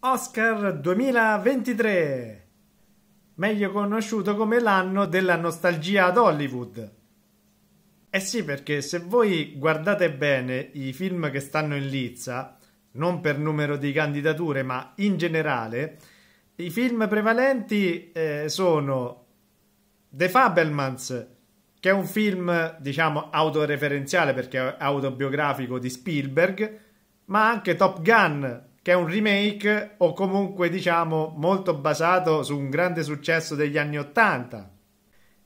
Oscar 2023, meglio conosciuto come l'anno della nostalgia ad Hollywood. Eh sì, perché se voi guardate bene i film che stanno in lizza, non per numero di candidature, ma in generale, i film prevalenti eh, sono The Fabelmans, che è un film, diciamo, autoreferenziale perché è autobiografico di Spielberg, ma anche Top Gun, che è un remake o comunque diciamo molto basato su un grande successo degli anni Ottanta.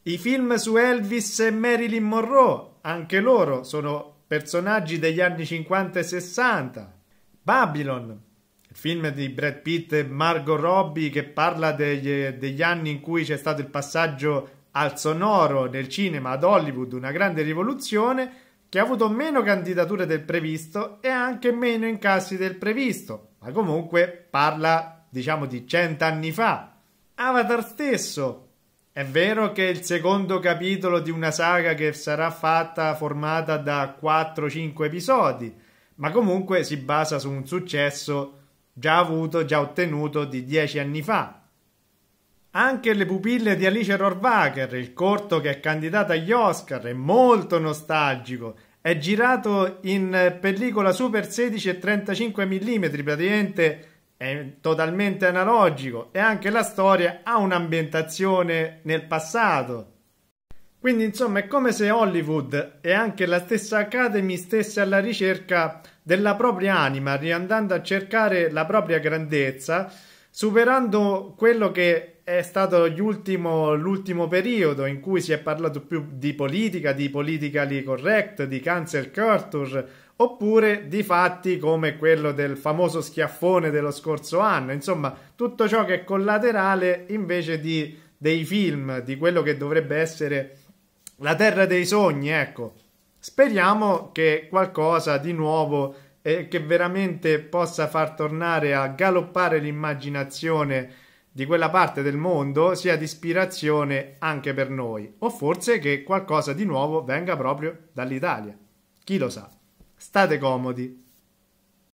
I film su Elvis e Marilyn Monroe, anche loro sono personaggi degli anni 50 e 60. Babylon, il film di Brad Pitt e Margot Robbie che parla degli, degli anni in cui c'è stato il passaggio al sonoro nel cinema ad Hollywood, una grande rivoluzione che ha avuto meno candidature del previsto e anche meno incassi del previsto, ma comunque parla, diciamo, di cent'anni fa. Avatar stesso. È vero che è il secondo capitolo di una saga che sarà fatta formata da 4-5 episodi, ma comunque si basa su un successo già avuto, già ottenuto di 10 anni fa. Anche Le pupille di Alice Rohrwacher, il corto che è candidato agli Oscar, è molto nostalgico è girato in pellicola super 16 e 35 mm praticamente è totalmente analogico e anche la storia ha un'ambientazione nel passato quindi insomma è come se Hollywood e anche la stessa Academy stesse alla ricerca della propria anima riandando a cercare la propria grandezza superando quello che è stato l'ultimo periodo in cui si è parlato più di politica, di politically correct, di cancel culture, oppure di fatti come quello del famoso schiaffone dello scorso anno, insomma tutto ciò che è collaterale invece di, dei film, di quello che dovrebbe essere la terra dei sogni, ecco. Speriamo che qualcosa di nuovo e che veramente possa far tornare a galoppare l'immaginazione di quella parte del mondo sia di ispirazione anche per noi o forse che qualcosa di nuovo venga proprio dall'Italia. Chi lo sa? State comodi.